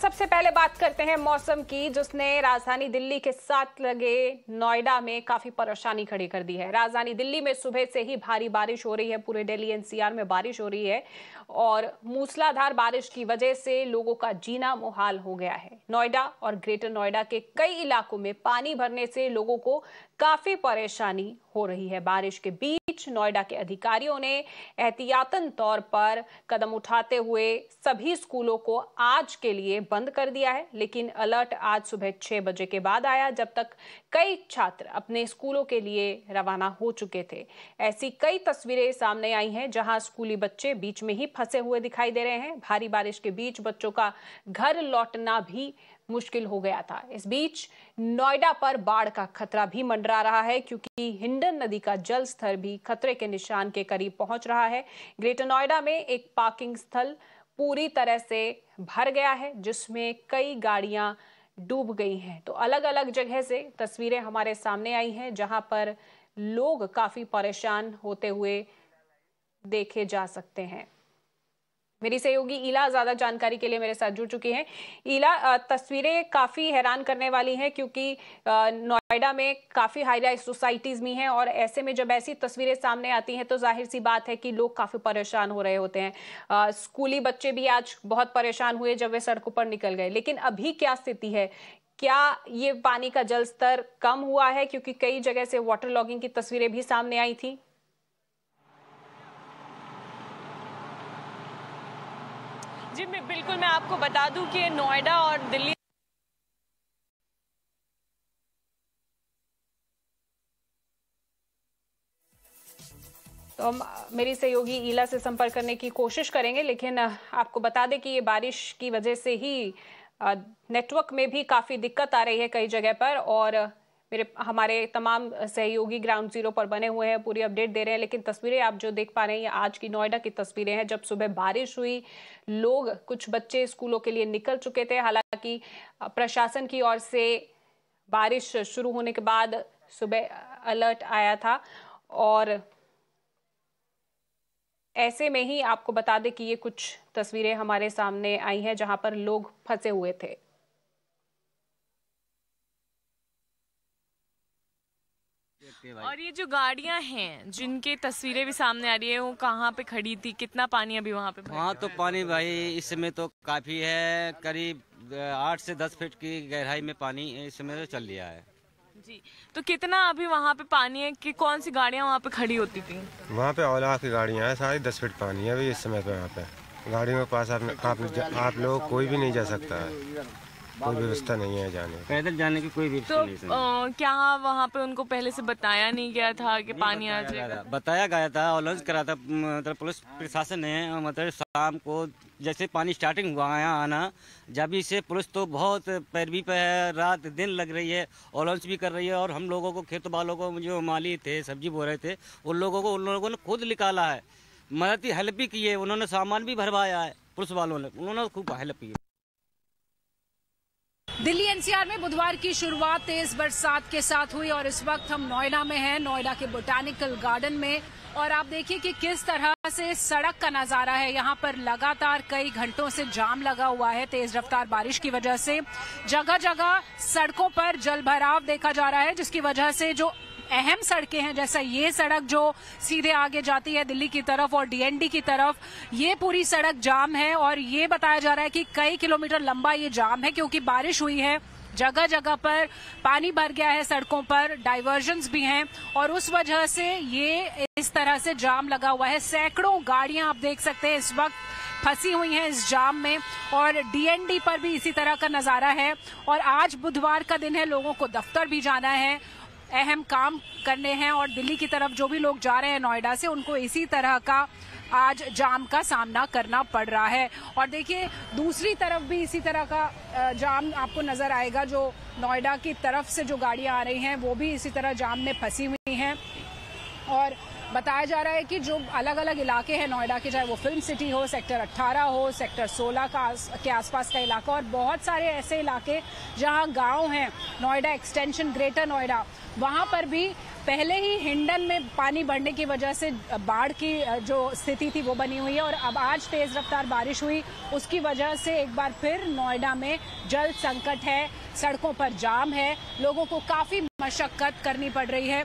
सबसे पहले बात करते हैं मौसम की जिसने राजधानी दिल्ली के साथ लगे नोएडा में काफी परेशानी खड़ी कर दी है राजधानी दिल्ली में सुबह से ही भारी बारिश हो रही है पूरे दिल्ली एनसीआर में बारिश हो रही है और मूसलाधार बारिश की वजह से लोगों का जीना मुहाल हो गया है नोएडा और ग्रेटर नोएडा के कई इलाकों में पानी भरने से लोगों को काफी परेशानी हो रही है बारिश के बीच नोएडा के अधिकारियों ने एहतियातन तौर पर कदम उठाते हुए सभी स्कूलों को आज के लिए बंद कर दिया है लेकिन अलर्ट आज सुबह छह बजे के बाद आया जब तक कई छात्र अपने स्कूलों के लिए रवाना हो चुके थे ऐसी कई तस्वीरें सामने आई हैं जहां स्कूली बच्चे बीच में ही फंसे हुए दिखाई दे रहे हैं भारी बारिश के बीच बच्चों का घर लौटना भी मुश्किल हो गया था इस बीच नोएडा पर बाढ़ का खतरा भी मंडरा रहा है क्योंकि हिंडन नदी का जल स्तर भी खतरे के निशान के करीब पहुंच रहा है ग्रेटर नोएडा में एक पार्किंग स्थल पूरी तरह से भर गया है जिसमें कई गाड़ियां डूब गई हैं तो अलग अलग जगह से तस्वीरें हमारे सामने आई हैं जहां पर लोग काफी परेशान होते हुए देखे जा सकते हैं मेरी सहयोगी ईला ज्यादा जानकारी के लिए मेरे साथ जुड़ चुकी हैं ईला तस्वीरें काफी हैरान करने वाली हैं क्योंकि नोएडा में काफी हाई राइज सोसाइटीज भी हैं और ऐसे में जब ऐसी तस्वीरें सामने आती हैं तो जाहिर सी बात है कि लोग काफी परेशान हो रहे होते हैं स्कूली बच्चे भी आज बहुत परेशान हुए जब वे सड़कों पर निकल गए लेकिन अभी क्या स्थिति है क्या ये पानी का जल स्तर कम हुआ है क्योंकि कई जगह से वाटर लॉगिंग की तस्वीरें भी सामने आई थी जी मैं बिल्कुल मैं आपको बता दूं कि नोएडा और दिल्ली तो हम मेरी सहयोगी ईला से संपर्क करने की कोशिश करेंगे लेकिन आपको बता दें कि ये बारिश की वजह से ही नेटवर्क में भी काफ़ी दिक्कत आ रही है कई जगह पर और मेरे हमारे तमाम सहयोगी ग्राउंड जीरो पर बने हुए हैं पूरी अपडेट दे रहे हैं लेकिन तस्वीरें आप जो देख पा रहे हैं ये आज की नोएडा की तस्वीरें हैं जब सुबह बारिश हुई लोग कुछ बच्चे स्कूलों के लिए निकल चुके थे हालांकि प्रशासन की ओर से बारिश शुरू होने के बाद सुबह अलर्ट आया था और ऐसे में ही आपको बता दें कि ये कुछ तस्वीरें हमारे सामने आई हैं जहां पर लोग फंसे हुए थे सकती है भाई और ये जो गाड़ियाँ हैं जिनके तस्वीरें भी सामने आ रही है वो कहाँ पे खड़ी थी कितना पानी अभी वहाँ पे वहाँ तो पानी भाई इस समय तो काफी है करीब आठ से दस फीट की गहराई में पानी इस समय तो चल रहा है जी तो कितना अभी वहाँ पे पानी है कि कौन सी गाड़ियाँ वहाँ पे खड़ी होती थी वहाँ पे औला की गाड़ियाँ है सारी दस फीट पानी है अभी इस समय पे वहाँ पे गाड़ियों के पास आप आप, आप लोग कोई भी नहीं जा सकता है कोई व्यवस्था नहीं है जाने पैदल जाने की कोई व्यवस्था तो, नहीं है क्या वहाँ पे उनको पहले से बताया नहीं गया था कि पानी आ जाएगा बताया गया था लंच करा था मतलब पुलिस प्रशासन ने मतलब शाम को जैसे पानी स्टार्टिंग हुआ यहाँ आना जब से पुलिस तो बहुत पैरवी पे है रात दिन लग रही है अलाउंस भी कर रही है और हम लोगों को खेत बालों को जो माली थे सब्जी बो रहे थे उन लोगों को उन लोगों ने खुद निकाला है मदद हेल्प भी की है उन्होंने सामान भी भरवाया है पुलिस वालों ने उन्होंने खूब हेल्प की दिल्ली एनसीआर में बुधवार की शुरुआत तेज बरसात के साथ हुई और इस वक्त हम नोएडा में हैं नोएडा के बोटानिकल गार्डन में और आप देखिए कि किस तरह से सड़क का नजारा है यहाँ पर लगातार कई घंटों से जाम लगा हुआ है तेज रफ्तार बारिश की वजह से जगह जगह सड़कों पर जल भराव देखा जा रहा है जिसकी वजह से जो अहम सड़कें हैं जैसा ये सड़क जो सीधे आगे जाती है दिल्ली की तरफ और डीएनडी की तरफ ये पूरी सड़क जाम है और ये बताया जा रहा है कि कई किलोमीटर लंबा ये जाम है क्योंकि बारिश हुई है जगह जगह पर पानी भर गया है सड़कों पर डाइवर्जन भी हैं और उस वजह से ये इस तरह से जाम लगा हुआ है सैकड़ों गाड़ियां आप देख सकते हैं इस वक्त फंसी हुई हैं इस जाम में और डीएनडी पर भी इसी तरह का नजारा है और आज बुधवार का दिन है लोगों को दफ्तर भी जाना है अहम काम करने हैं और दिल्ली की तरफ जो भी लोग जा रहे हैं नोएडा से उनको इसी तरह का आज जाम का सामना करना पड़ रहा है और देखिए दूसरी तरफ भी इसी तरह का जाम आपको नजर आएगा जो नोएडा की तरफ से जो गाड़ियां आ रही हैं वो भी इसी तरह जाम में फंसी हुई हैं और बताया जा रहा है कि जो अलग अलग इलाके हैं नोएडा के चाहे वो फिल्म सिटी हो सेक्टर 18 हो सेक्टर 16 का के आसपास का इलाका और बहुत सारे ऐसे इलाके जहां गांव हैं नोएडा एक्सटेंशन ग्रेटर नोएडा वहां पर भी पहले ही हिंडन में पानी बढ़ने की वजह से बाढ़ की जो स्थिति थी वो बनी हुई है और अब आज तेज रफ्तार बारिश हुई उसकी वजह से एक बार फिर नोएडा में जल संकट है सड़कों पर जाम है लोगों को काफी मशक्कत करनी पड़ रही है